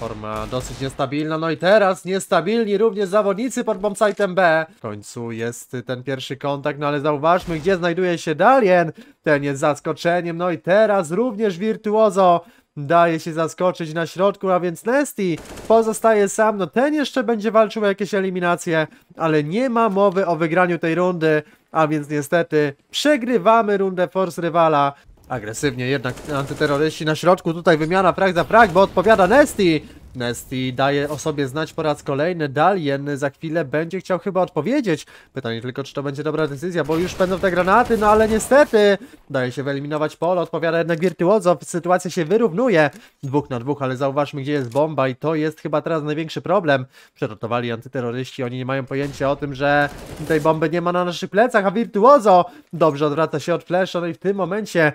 Forma dosyć niestabilna, no i teraz niestabilni również zawodnicy pod bombsite'em B. W końcu jest ten pierwszy kontakt, no ale zauważmy, gdzie znajduje się Dalien. Ten jest zaskoczeniem, no i teraz również Virtuozo daje się zaskoczyć na środku, a więc Nesty pozostaje sam. No ten jeszcze będzie walczył o jakieś eliminacje, ale nie ma mowy o wygraniu tej rundy, a więc niestety przegrywamy rundę Force Rywala Agresywnie jednak antyterroryści na środku, tutaj wymiana prak za prak, bo odpowiada Nesty. Fitness i daje o sobie znać po raz kolejny. Dalien za chwilę będzie chciał chyba odpowiedzieć. Pytanie tylko, czy to będzie dobra decyzja, bo już będą te granaty, no ale niestety daje się wyeliminować pole. Odpowiada jednak Wirtuozo. Sytuacja się wyrównuje. Dwóch na dwóch, ale zauważmy, gdzie jest bomba i to jest chyba teraz największy problem. Przerotowali antyterroryści, oni nie mają pojęcia o tym, że tej bomby nie ma na naszych plecach, a Wirtuozo dobrze odwraca się od Flasha, no i w tym momencie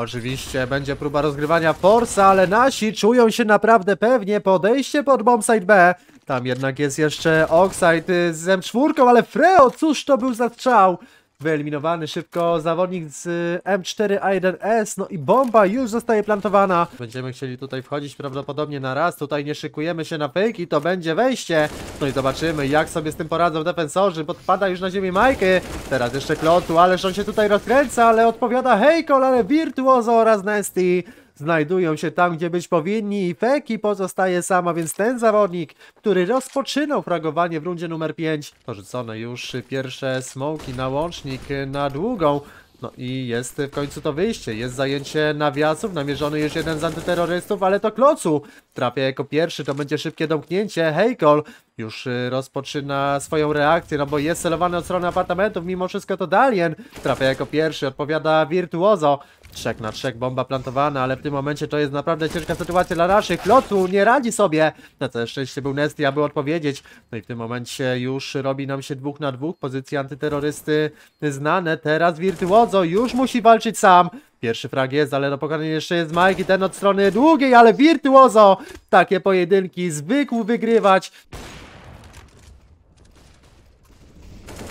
Oczywiście będzie próba rozgrywania Forsa, ale nasi czują się naprawdę pewnie. Podejście pod bombsite B. Tam jednak jest jeszcze Oxide y, z M4, ale Freo, cóż to był za strzał? wyeliminowany szybko zawodnik z y, M4A1S, no i bomba już zostaje plantowana. Będziemy chcieli tutaj wchodzić prawdopodobnie na raz, tutaj nie szykujemy się na pyk i to będzie wejście. No i zobaczymy jak sobie z tym poradzą defensorzy, podpada już na ziemię Majki, teraz jeszcze Klotu, ależ on się tutaj rozkręca, ale odpowiada Hejkol, ale Virtuoso oraz Nasty znajdują się tam, gdzie być powinni i Feki pozostaje sama, więc ten zawodnik, który rozpoczynał fragowanie w rundzie numer 5, porzucone już pierwsze smoki na łącznik na długą, no i jest w końcu to wyjście, jest zajęcie nawiasów, namierzony już jeden z antyterrorystów, ale to Klocu trafia jako pierwszy, to będzie szybkie domknięcie, Hejkol już rozpoczyna swoją reakcję, no bo jest celowany od strony apartamentów, mimo wszystko to Dalien trafia jako pierwszy, odpowiada virtuoso. Trzek na trzech, bomba plantowana, ale w tym momencie to jest naprawdę ciężka sytuacja dla naszych. Lotu nie radzi sobie. Na całe szczęście był Nesty, aby odpowiedzieć. No i w tym momencie już robi nam się dwóch na dwóch. Pozycje antyterrorysty znane. Teraz Virtuozo już musi walczyć sam. Pierwszy frag jest, ale do pokonania jeszcze jest Mike i ten od strony długiej, ale Virtuozo takie pojedynki zwykł wygrywać.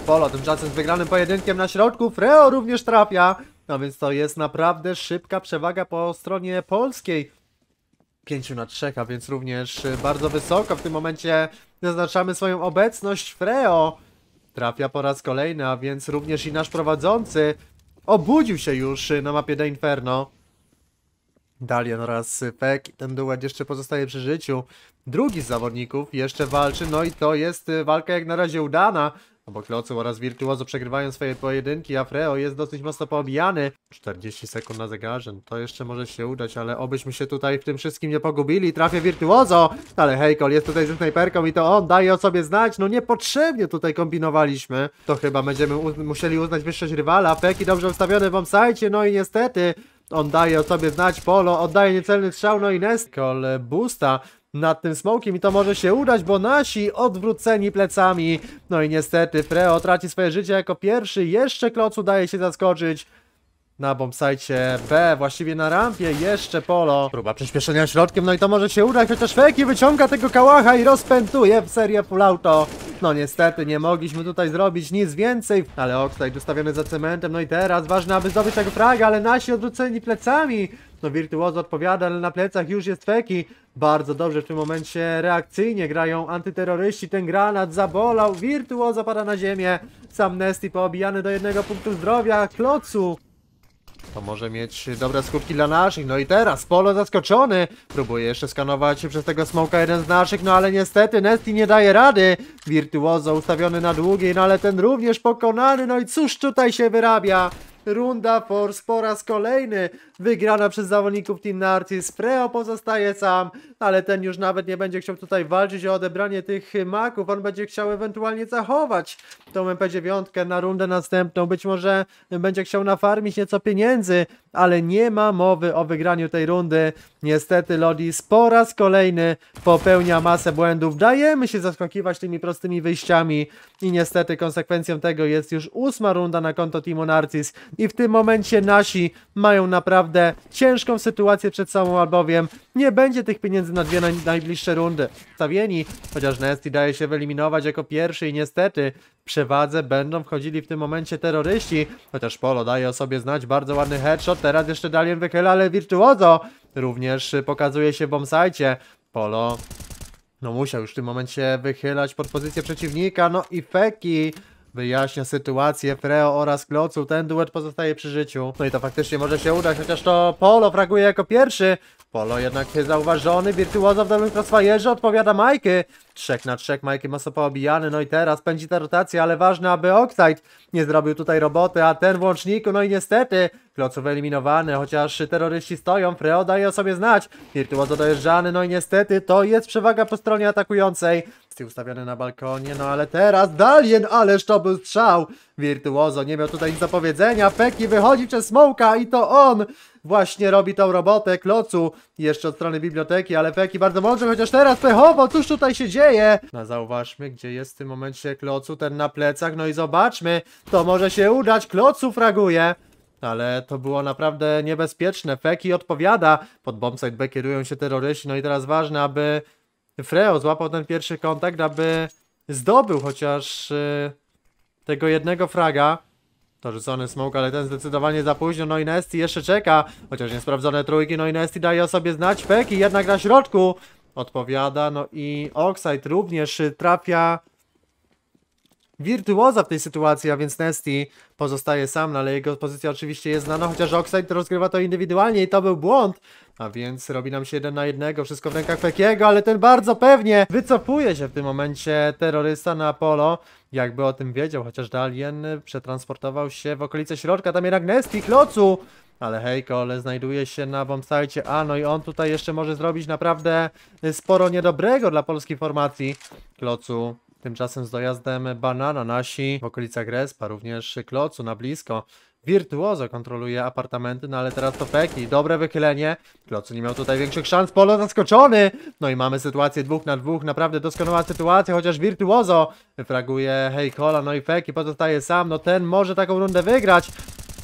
Polo tymczasem z wygranym pojedynkiem na środku. Freo również trafia. No więc to jest naprawdę szybka przewaga po stronie polskiej. 5 na 3, a więc również y, bardzo wysoko w tym momencie zaznaczamy swoją obecność. Freo trafia po raz kolejny, a więc również i nasz prowadzący obudził się już y, na mapie The Inferno. Dalian oraz Pek, ten duet jeszcze pozostaje przy życiu. Drugi z zawodników jeszcze walczy, no i to jest y, walka jak na razie udana, Obok Locu oraz Virtuoso przegrywają swoje pojedynki, a Freo jest dosyć mocno poobijany. 40 sekund na zegarze, no to jeszcze może się udać, ale obyśmy się tutaj w tym wszystkim nie pogubili. Trafia Virtuoso, ale Hejkol jest tutaj ze snajperką i to on daje o sobie znać. No niepotrzebnie tutaj kombinowaliśmy. To chyba będziemy musieli uznać wyższość rywala. Feki dobrze ustawiony w omsajcie, no i niestety on daje o sobie znać polo, oddaje niecelny strzał, no i Kol boosta nad tym smokiem i to może się udać, bo nasi odwróceni plecami. No i niestety Freo traci swoje życie jako pierwszy. Jeszcze klocu udaje się zaskoczyć na bombsajcie B, właściwie na rampie, jeszcze polo. Próba przyspieszenia środkiem, no i to może się udać, chociaż Feki wyciąga tego kałacha i rozpętuje w serię pulauto. No niestety, nie mogliśmy tutaj zrobić nic więcej, ale Oxlade ustawiony za cementem, no i teraz ważne, aby zdobyć tego fraga, ale nasi odwróceni plecami no Virtuoso odpowiada, ale na plecach już jest Feki. Bardzo dobrze w tym momencie reakcyjnie grają antyterroryści. Ten granat zabolał. Virtuoso pada na ziemię. Sam Nesty poobijany do jednego punktu zdrowia. Klocu to może mieć dobre skutki dla naszych. No i teraz Polo zaskoczony. Próbuje jeszcze skanować przez tego smoka jeden z naszych, no ale niestety Nesti nie daje rady. Virtuoso ustawiony na długiej, no ale ten również pokonany. No i cóż tutaj się wyrabia? Runda Force po raz kolejny wygrana przez zawodników Team Nartis. Freo pozostaje sam, ale ten już nawet nie będzie chciał tutaj walczyć o odebranie tych maków. On będzie chciał ewentualnie zachować tą MP9 na rundę następną. Być może będzie chciał nafarmić nieco pieniędzy ale nie ma mowy o wygraniu tej rundy. Niestety Lodis po raz kolejny popełnia masę błędów. Dajemy się zaskakiwać tymi prostymi wyjściami i niestety konsekwencją tego jest już ósma runda na konto Timo Narcis i w tym momencie nasi mają naprawdę ciężką sytuację przed sobą, albowiem nie będzie tych pieniędzy na dwie najbliższe rundy. Stawieni, chociaż Nesty daje się wyeliminować jako pierwszy i niestety przewadze będą wchodzili w tym momencie terroryści. Chociaż Polo daje o sobie znać, bardzo ładny headshot, teraz jeszcze Dalian wychyla, ale Virtuozo również pokazuje się w bombsajcie. Polo no musiał już w tym momencie wychylać pod pozycję przeciwnika, no i Feki wyjaśnia sytuację Freo oraz Klocu. Ten duet pozostaje przy życiu. No i to faktycznie może się udać, chociaż to Polo fraguje jako pierwszy. Polo jednak jest zauważony, wirtuozo w dolnym crossfire'ze odpowiada Majky. Trzech na trzech, Majki mocno poobijany, no i teraz pędzi ta rotacja, ale ważne, aby Oxide nie zrobił tutaj roboty, a ten w łączniku, no i niestety, Klocu wyeliminowany, chociaż terroryści stoją, Freo daje o sobie znać, Virtuoso dojeżdżany, no i niestety, to jest przewaga po stronie atakującej teksty ustawione na balkonie, no ale teraz Dalien, ależ to był strzał! Wirtuozo nie miał tutaj nic do powiedzenia, Peki wychodzi przez Smołka i to on właśnie robi tą robotę klocu jeszcze od strony biblioteki, ale Peki bardzo mądrze, chociaż teraz pechowo, cóż tutaj się dzieje? No zauważmy, gdzie jest w tym momencie klocu, ten na plecach, no i zobaczmy, to może się udać, klocu fraguje. Ale to było naprawdę niebezpieczne. Feki odpowiada. Pod bombsite B kierują się terroryści. No i teraz ważne, aby Freo złapał ten pierwszy kontakt, aby zdobył chociaż yy, tego jednego fraga. To rzucony smoke, ale ten zdecydowanie za późno. No i Nesty jeszcze czeka, chociaż niesprawdzone trójki. No i Nesty daje o sobie znać. Peki jednak na środku odpowiada. No i Oxide również trafia wirtuoza w tej sytuacji, a więc Nesty pozostaje sam, no ale jego pozycja oczywiście jest znana, chociaż Oxide rozgrywa to indywidualnie i to był błąd. A więc robi nam się jeden na jednego, wszystko w rękach Fekiego, ale ten bardzo pewnie wycofuje się w tym momencie terrorysta na Apollo. Jakby o tym wiedział, chociaż Dalien przetransportował się w okolice środka, tam jednak Nesty, klocu! Ale hejko, ale znajduje się na bombsite, a no i on tutaj jeszcze może zrobić naprawdę sporo niedobrego dla polskiej formacji. Klocu Tymczasem z dojazdem Banana nasi w okolicach Respa, również Klocu na blisko. virtuoso kontroluje apartamenty, no ale teraz to Peki. Dobre wychylenie. Klocu nie miał tutaj większych szans. Polo zaskoczony! No i mamy sytuację dwóch na dwóch. Naprawdę doskonała sytuacja, chociaż Virtuozo fraguje kola, no i Peki pozostaje sam. No ten może taką rundę wygrać.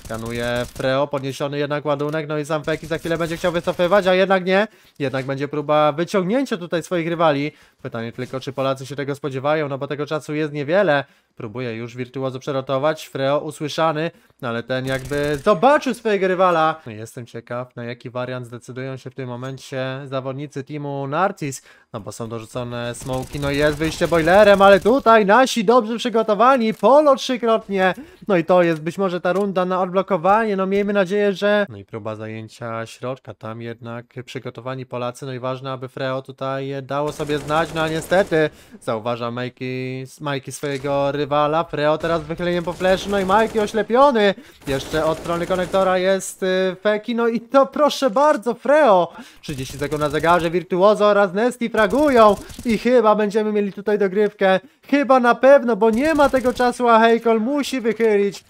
Skanuje treo podniesiony jednak ładunek, no i Zampeki za chwilę będzie chciał wycofywać, a jednak nie. Jednak będzie próba wyciągnięcia tutaj swoich rywali. Pytanie tylko, czy Polacy się tego spodziewają, no bo tego czasu jest niewiele. Próbuje już Virtuozo przerotować. Freo usłyszany, no ale ten jakby zobaczył swojego rywala. No jestem ciekaw, na jaki wariant zdecydują się w tym momencie zawodnicy teamu Narcis. No bo są dorzucone smoki, no jest wyjście boilerem, ale tutaj nasi dobrze przygotowani. Polo trzykrotnie. No i to jest być może ta runda na odblokowanie. No miejmy nadzieję, że... No i próba zajęcia środka. Tam jednak przygotowani Polacy. No i ważne, aby Freo tutaj dało sobie znać. No a niestety zauważa Mikey, Mikey swojego rywala rywala. teraz wychyleniem po flash, no i Majki oślepiony. Jeszcze od strony konektora jest y, Feki, no i to proszę bardzo, Freo. 30 sekund na zegarze, Virtuozo oraz Nesti fragują i chyba będziemy mieli tutaj dogrywkę. Chyba na pewno, bo nie ma tego czasu, a Heikol musi wychylić.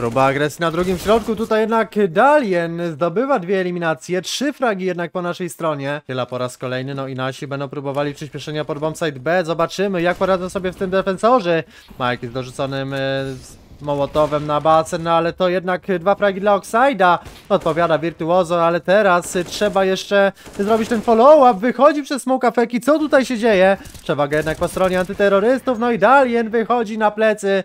Próba agresji na drugim środku, tutaj jednak Dalien zdobywa dwie eliminacje, trzy fragi jednak po naszej stronie. Tyla po raz kolejny, no i nasi będą próbowali przyspieszenia pod bombsite B, zobaczymy jak poradzą sobie w tym defensorzy. Mike jest dorzuconym e, Mołotowem na basen, no ale to jednak dwa fragi dla Oxide'a. Odpowiada Virtuoso, ale teraz trzeba jeszcze zrobić ten follow-up. Wychodzi przez smoke Feki, co tutaj się dzieje? Przewaga jednak po stronie antyterrorystów, no i Dalien wychodzi na plecy